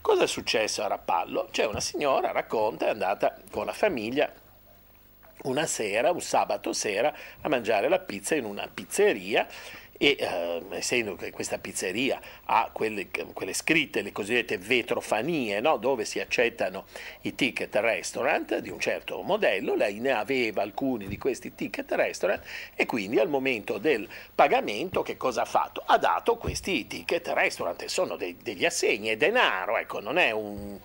Cosa è successo a Rappallo? C'è una signora, racconta, è andata con la famiglia una sera, un sabato sera, a mangiare la pizza in una pizzeria e eh, essendo che questa pizzeria ha quelle, quelle scritte, le cosiddette vetrofanie, no? dove si accettano i ticket restaurant di un certo modello, lei ne aveva alcuni di questi ticket restaurant e quindi al momento del pagamento che cosa ha fatto? Ha dato questi ticket restaurant, sono dei, degli assegni, è denaro, ecco, non è un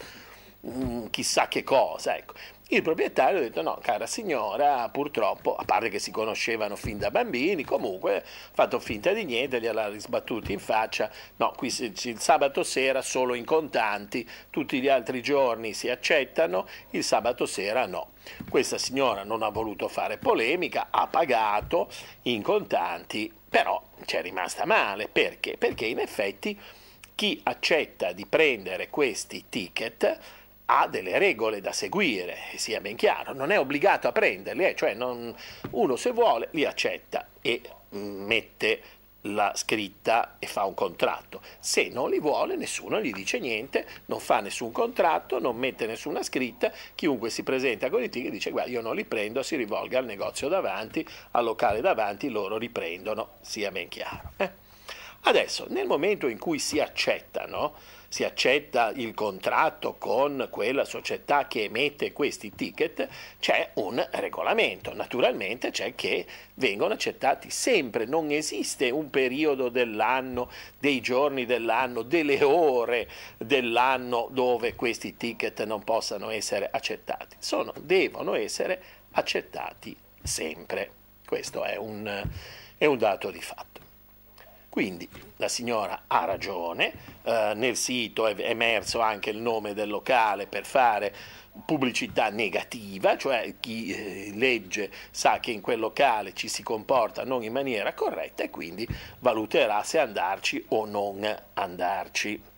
Mm, chissà che cosa. Ecco. Il proprietario ha detto no, cara signora, purtroppo, a parte che si conoscevano fin da bambini, comunque ha fatto finta di niente, gliela ha risbattuti in faccia, no, qui il sabato sera solo in contanti, tutti gli altri giorni si accettano, il sabato sera no. Questa signora non ha voluto fare polemica, ha pagato in contanti, però ci è rimasta male, perché? Perché in effetti chi accetta di prendere questi ticket ha delle regole da seguire, sia ben chiaro, non è obbligato a prenderle, eh? cioè non, uno se vuole li accetta e mm, mette la scritta e fa un contratto. Se non li vuole nessuno gli dice niente, non fa nessun contratto, non mette nessuna scritta, chiunque si presenta con i ticket dice guarda io non li prendo, si rivolga al negozio davanti, al locale davanti, loro riprendono, sia ben chiaro. Eh? Adesso, nel momento in cui si accetta, no? si accetta il contratto con quella società che emette questi ticket, c'è un regolamento. Naturalmente c'è che vengono accettati sempre, non esiste un periodo dell'anno, dei giorni dell'anno, delle ore dell'anno dove questi ticket non possano essere accettati. Sono, devono essere accettati sempre. Questo è un, è un dato di fatto. Quindi la signora ha ragione, eh, nel sito è emerso anche il nome del locale per fare pubblicità negativa, cioè chi eh, legge sa che in quel locale ci si comporta non in maniera corretta e quindi valuterà se andarci o non andarci.